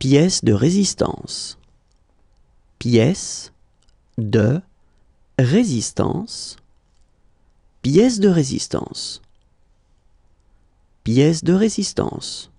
pièce de résistance. Pièce de résistance. Pièce de résistance. Pièce de résistance.